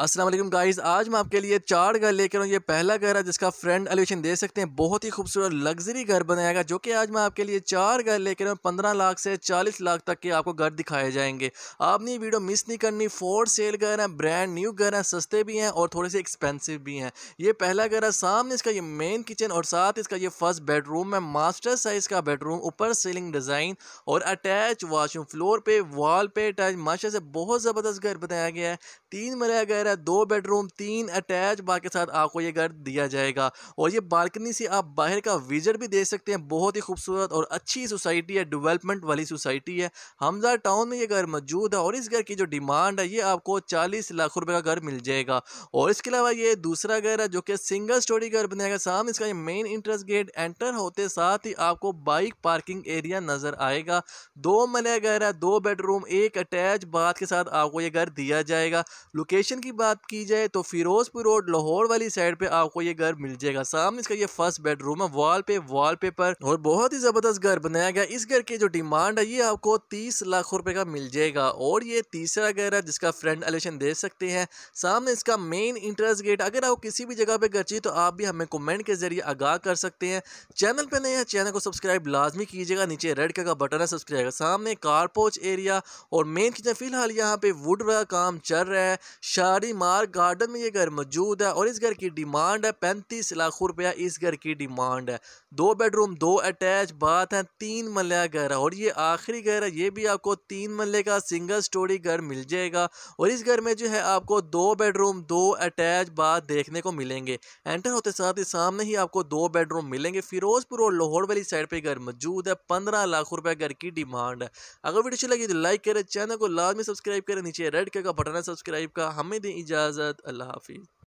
Aslam guys आज मैं आपके लिए चार घर लेकर हूँ ये पहला घर है जिसका फ्रंट एलिवेशन दे सकते हैं बहुत ही खूबसूरत लग्जरी घर बनाएगा जो कि आज मैं आपके लिए चार घर लेकर हूँ पंद्रह लाख से चालीस लाख तक के आपको घर दिखाए जाएंगे आपने ये वीडियो मिस नहीं करनी फोर सेल घर है ब्रांड न्यू घर है सस्ते भी हैं और थोड़े से एक्सपेंसिव भी हैं ये पहला घर है सामने इसका ये मेन किचन और साथ इसका ये फर्स्ट बेडरूम है मास्टर साइज़ का बेडरूम ऊपर सीलिंग डिज़ाइन और अटैच वाशरूम फ्लोर पे वॉल पे अटैच माशा से बहुत ज़बरदस्त घर बनाया गया है तीन मरिया घर है दो बेडरूम तीन अटैच बार के साथ आपको ये घर दिया जाएगा और ये बालकनी से आप बाहर का विजट भी देख सकते हैं बहुत ही खूबसूरत और अच्छी सोसाइटी है डिवेलपमेंट वाली सोसाइटी है हमजा टाउन में ये घर मौजूद है और इस घर की जो डिमांड है ये आपको चालीस लाख रुपये का घर मिल जाएगा और इसके अलावा ये दूसरा घर है जो कि सिंगल स्टोरी घर बनाएगा सामने इसका मेन इंटरेस्ट गेट एंटर होते साथ ही आपको बाइक पार्किंग एरिया नज़र आएगा दो मलय घर है दो बेडरूम एक अटैच बाथ के साथ आपको ये घर दिया जाएगा लोकेशन की बात की जाए तो फिरोजपुर रोड लाहौर वाली साइड पे आपको ये घर मिल जाएगा सामने इसका ये फर्स्ट बेडरूम है वॉल पे वॉल पेपर और बहुत ही जबरदस्त घर बनाया गया इस घर की जो डिमांड है ये आपको तीस लाख रुपए का मिल जाएगा और ये तीसरा घर है जिसका फ्रंट एलिशन दे सकते हैं सामने इसका मेन इंटरेस्ट गेट अगर आप किसी भी जगह पे घर चाहिए तो आप भी हमें कमेंट के जरिए आगाह कर सकते हैं चैनल पे नहीं हैं चैनल को सब्सक्राइब लाजमी कीजिएगा नीचे रेड कलर का बटन है सब्सक्राइब का सामने कारपोच एरिया और मेन किचन फिलहाल यहाँ पे वुड का काम चल रहा है शारी बड़ी मार गार्डन में ये घर मौजूद है और इस घर की डिमांड है पैंतीस लाख रुपया इस घर की डिमांड है दो बेडरूम दो अटैच बात है तीन मल्ला घर है और ये आखिरी घर है ये भी आपको तीन मल्ले का सिंगल स्टोरी घर मिल जाएगा और इस घर में जो है आपको दो बेडरूम दो अटैच बात देखने को मिलेंगे एंटर होते साथ ही सामने ही आपको दो बेडरूम मिलेंगे फिरोजपुर और लाहौर वाली साइड पर घर मौजूद है पंद्रह लाख रुपये घर की डिमांड है अगर वीडियो अच्छी लगी तो लाइक करें चैनल को लाजमी सब्सक्राइब करें नीचे रेड कलर का बटन है सब्सक्राइब का हमें بعد إجازة الله حافظ